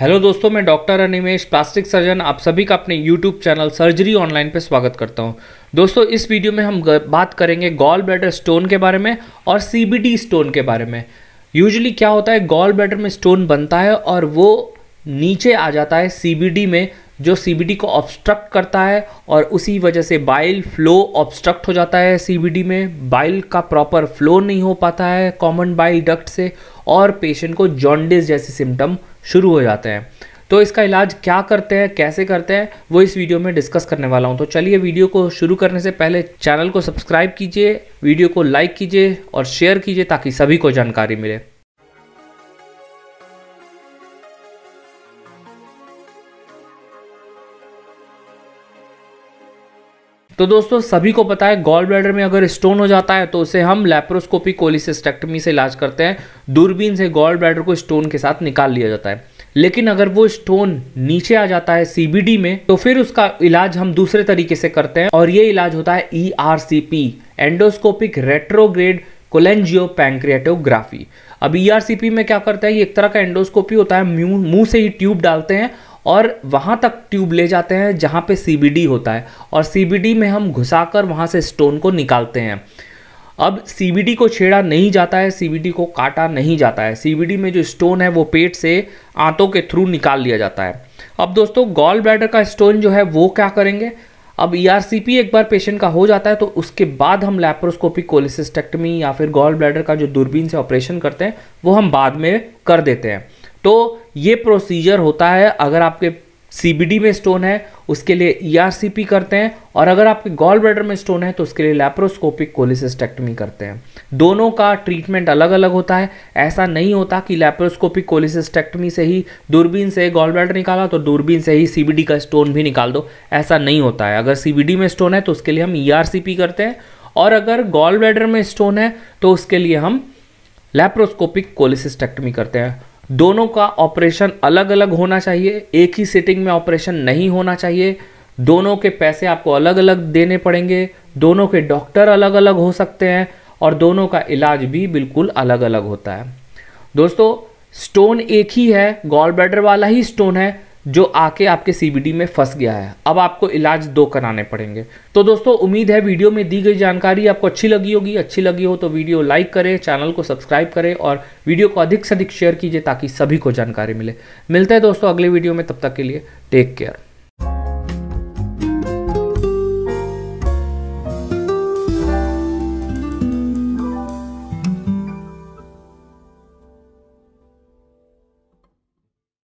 hello दोस्तों मैं doctor Animesh plastic surgeon आप सभी का अपने यूट्यूब चैनल सर्जरी ऑनलाइन पर स्वागत करता हूं दोस्तों इस वीडियो में हम बात करेंगे गॉल ब्लैडर स्टोन के बारे में और सीबीडी स्टोन के बारे में यूजली क्या होता है गॉल ब्लैडर में स्टोन बनता है और वो नीचे आ जाता है सीबीडी में जो सीबीडी को ऑब्स्ट्रक्ट करता है और उसी वजह से बाइल फ्लो ऑब्स्ट्रक्ट हो जाता है सीबीडी में बाइल का प्रॉपर फ्लो नहीं हो पाता है कॉमन बाइल डक्ट से और पेशेंट को जॉन्डिस जैसे सिम्टम शुरू हो जाते हैं तो इसका इलाज क्या करते हैं कैसे करते हैं वो इस वीडियो में डिस्कस करने वाला हूँ तो चलिए वीडियो को शुरू करने से पहले चैनल को सब्सक्राइब कीजिए वीडियो को लाइक कीजिए और शेयर कीजिए ताकि सभी को जानकारी मिले तो दोस्तों सभी को पता है गॉल ब्लैडर में अगर स्टोन हो जाता है तो उसे हम लेप्रोस्कोपी कोलिसेस्टेक्टमी से इलाज करते हैं दूरबीन से गॉल ब्लैडर को स्टोन के साथ निकाल लिया जाता है लेकिन अगर वो स्टोन नीचे आ जाता है सीबीडी में तो फिर उसका इलाज हम दूसरे तरीके से करते हैं और ये इलाज होता है ई एंडोस्कोपिक रेट्रोग्रेड कोलेंजियो पैंक्रियाटोग्राफी अब ई आर सी पी में क्या करते हैं ये एक तरह का एंडोस्कोपी होता है मुंह से ही ट्यूब डालते हैं और वहाँ तक ट्यूब ले जाते हैं जहाँ पे सी होता है और सी में हम घुसा कर वहाँ से स्टोन को निकालते हैं अब सी को छेड़ा नहीं जाता है सी को काटा नहीं जाता है सी में जो स्टोन है वो पेट से आंतों के थ्रू निकाल लिया जाता है अब दोस्तों गॉल ब्लैडर का स्टोन जो है वो क्या करेंगे अब ई e एक बार पेशेंट का हो जाता है तो उसके बाद हम लैप्रोस्कोपिक कोलिसिस्टेक्टमी या फिर गॉल ब्लैडर का जो दूरबीन से ऑपरेशन करते हैं वो हम बाद में कर देते हैं तो ये प्रोसीजर होता है अगर आपके सीबीडी में स्टोन है उसके लिए ईआरसीपी e करते हैं और अगर आपके गॉल ब्रेडर में स्टोन है तो उसके लिए लैप्रोस्कोपिक कोलिसिस्टेक्टमी करते हैं दोनों का ट्रीटमेंट अलग अलग होता है ऐसा नहीं होता कि लैप्रोस्कोपिक कोलिसिस्टेक्टमी से ही दूरबीन से गॉल ब्रेडर निकाला तो दूरबीन से ही सी का स्टोन भी निकाल दो ऐसा नहीं होता है अगर सी में स्टोन है तो उसके लिए हम ई e करते हैं और अगर गॉल ब्रेडर में स्टोन है तो उसके लिए हम लैप्रोस्कोपिक कोलिसिस्टेक्टमी करते हैं दोनों का ऑपरेशन अलग अलग होना चाहिए एक ही सिटिंग में ऑपरेशन नहीं होना चाहिए दोनों के पैसे आपको अलग अलग देने पड़ेंगे दोनों के डॉक्टर अलग अलग हो सकते हैं और दोनों का इलाज भी बिल्कुल अलग अलग होता है दोस्तों स्टोन एक ही है गॉल ब्लैडर वाला ही स्टोन है जो आके आपके सी में फंस गया है अब आपको इलाज दो कराने पड़ेंगे तो दोस्तों उम्मीद है वीडियो में दी गई जानकारी आपको अच्छी लगी होगी अच्छी लगी हो तो वीडियो लाइक करें चैनल को सब्सक्राइब करें और वीडियो को अधिक से अधिक शेयर कीजिए ताकि सभी को जानकारी मिले मिलते हैं दोस्तों अगले वीडियो में तब तक के लिए टेक केयर